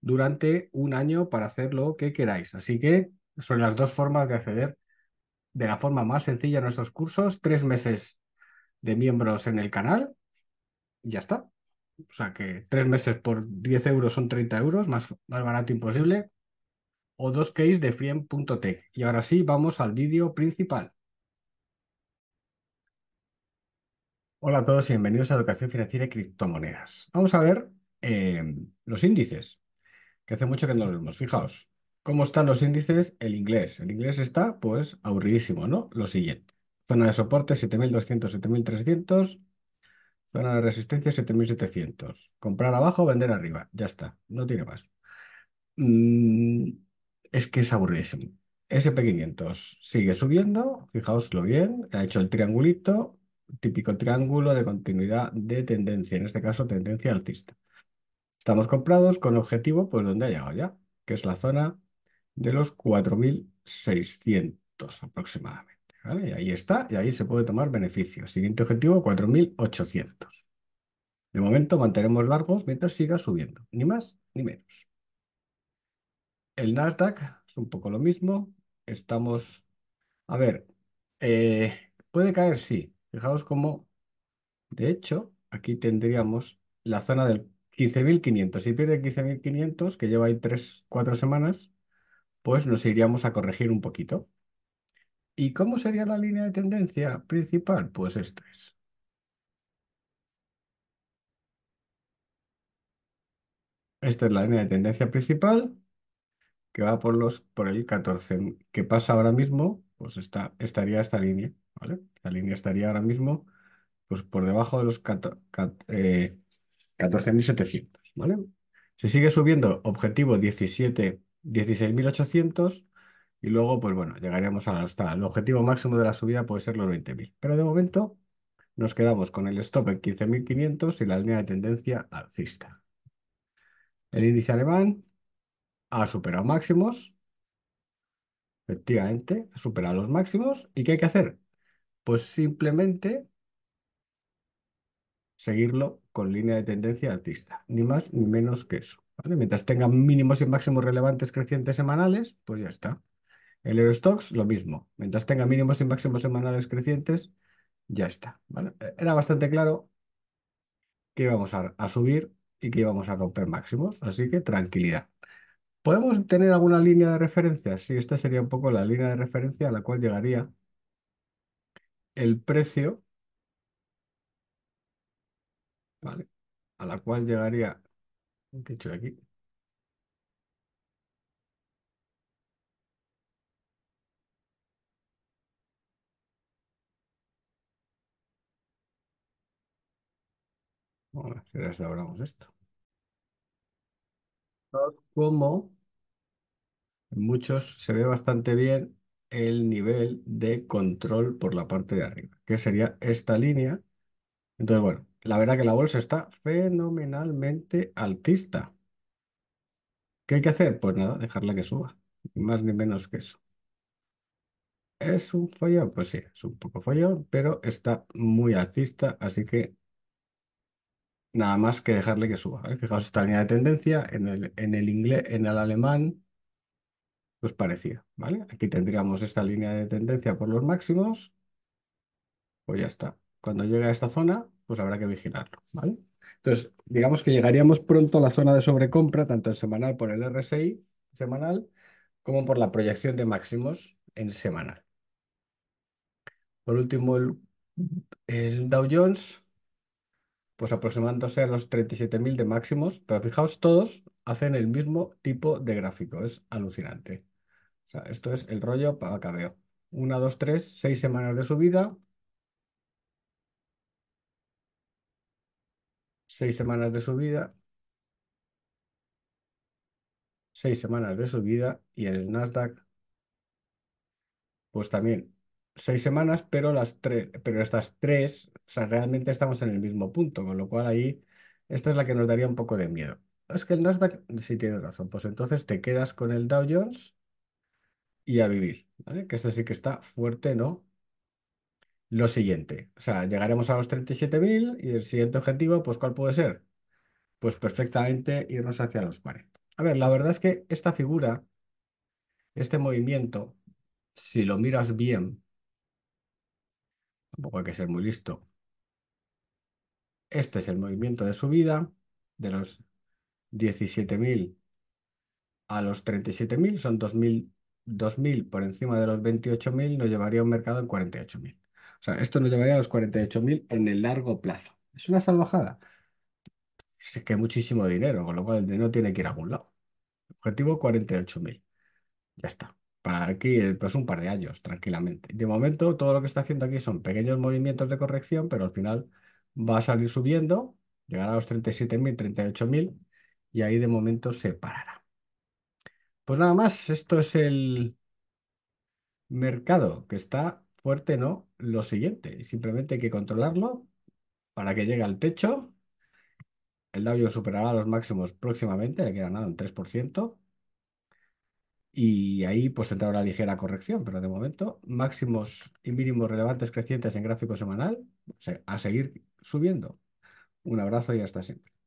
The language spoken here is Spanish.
durante un año para hacer lo que queráis. Así que son las dos formas de acceder de la forma más sencilla a nuestros cursos, tres meses de miembros en el canal y ya está. O sea que tres meses por 10 euros son 30 euros, más, barato imposible. O dos case de friem.tech. Y ahora sí, vamos al vídeo principal. Hola a todos y bienvenidos a Educación Financiera y Criptomonedas. Vamos a ver eh, los índices que hace mucho que no lo vemos. Fijaos, ¿cómo están los índices? El inglés. El inglés está, pues, aburridísimo, ¿no? Lo siguiente. Zona de soporte 7200, 7300. Zona de resistencia 7700. Comprar abajo, vender arriba. Ya está, no tiene más. Mm, es que es aburridísimo. SP500 sigue subiendo, fijaoslo bien, ha hecho el triangulito, típico triángulo de continuidad de tendencia, en este caso tendencia altista. Estamos comprados con objetivo, pues donde ha llegado ya, que es la zona de los 4.600 aproximadamente. ¿vale? Y ahí está, y ahí se puede tomar beneficio. Siguiente objetivo, 4.800. De momento mantenemos largos mientras siga subiendo, ni más ni menos. El Nasdaq es un poco lo mismo. Estamos, a ver, eh, puede caer, sí. Fijaos cómo, de hecho, aquí tendríamos la zona del 15.500. Si pide 15.500, que lleva ahí 3, 4 semanas, pues nos iríamos a corregir un poquito. ¿Y cómo sería la línea de tendencia principal? Pues esta es. Esta es la línea de tendencia principal que va por los por el 14. que pasa ahora mismo? Pues está estaría esta línea, ¿vale? Esta línea estaría ahora mismo pues por debajo de los 14, 14.700, ¿vale? Se sigue subiendo, objetivo 17, 16.800 y luego, pues bueno, llegaríamos hasta el objetivo máximo de la subida puede ser los 20.000. Pero de momento nos quedamos con el stop en 15.500 y la línea de tendencia alcista. El índice alemán ha superado máximos, efectivamente, ha superado los máximos. ¿Y qué hay que hacer? Pues simplemente seguirlo con línea de tendencia artista. ni más ni menos que eso. Mientras tenga mínimos y máximos relevantes crecientes semanales, pues ya está. El Eurostox, lo mismo. Mientras tenga mínimos y máximos semanales crecientes, ya está. E-, era bastante claro que íbamos a subir y que íbamos a romper máximos, así que tranquilidad. ¿Podemos tener alguna línea de referencia? Sí, esta sería un poco la línea de referencia a la cual llegaría el precio Vale. A la cual llegaría. un hecho aquí? Bueno, si restauramos esto. Como en muchos se ve bastante bien el nivel de control por la parte de arriba, que sería esta línea. Entonces, bueno, la verdad que la bolsa está fenomenalmente altista. ¿Qué hay que hacer? Pues nada, dejarla que suba. Más ni menos que eso. ¿Es un follón? Pues sí, es un poco follón, pero está muy alcista, así que nada más que dejarle que suba. Fijaos esta línea de tendencia en el, en el inglés, en el alemán, pues parecía, ¿vale? Aquí tendríamos esta línea de tendencia por los máximos, pues ya está. Cuando llega a esta zona, pues habrá que vigilarlo, ¿vale? Entonces, digamos que llegaríamos pronto a la zona de sobrecompra, tanto en semanal por el RSI semanal, como por la proyección de máximos en semanal. Por último, el, Dow Jones, pues aproximándose a los 37.000 de máximos, pero fijaos, todos hacen el mismo tipo de gráfico, es alucinante. O sea, esto es el rollo para cabeo. Una, dos, tres, seis semanas de subida, seis semanas de subida, seis semanas de subida y en el Nasdaq, pues también seis semanas, pero, las tres, pero estas tres, o sea, realmente estamos en el mismo punto, con lo cual ahí, esta es la que nos daría un poco de miedo. Es que el Nasdaq sí tiene razón, pues entonces te quedas con el Dow Jones y a vivir, ¿vale? Que este sí que está fuerte, ¿no? lo siguiente. O sea, llegaremos a los 37.000 y el siguiente objetivo, pues ¿cuál puede ser? Pues perfectamente irnos hacia los 40. A ver, la verdad es que esta figura, este movimiento, si lo miras bien, tampoco hay que ser muy listo. Este es el movimiento de subida de los 17.000 a los 37.000, son 2.000 2.000 por encima de los 28.000 nos llevaría a un mercado en 48.000. O sea, esto nos llevaría a los 48.000 en el largo plazo. Es una salvajada. Pues es que hay muchísimo dinero, con lo cual el dinero tiene que ir a algún lado. Objetivo 48.000. Ya está. Para aquí, eh, pues un par de años, tranquilamente. De momento, todo lo que está haciendo aquí son pequeños movimientos de corrección, pero al final va a salir subiendo, llegará a los 37.000, 38.000, y ahí de momento se parará. Pues nada más, esto es el mercado que está fuerte no, lo siguiente. Simplemente hay que controlarlo para que llegue al techo. El W superará los máximos próximamente, le queda nada, un 3%. Y ahí pues tendrá una ligera corrección, pero de momento máximos y mínimos relevantes crecientes en gráfico semanal, a seguir subiendo. Un abrazo y hasta siempre.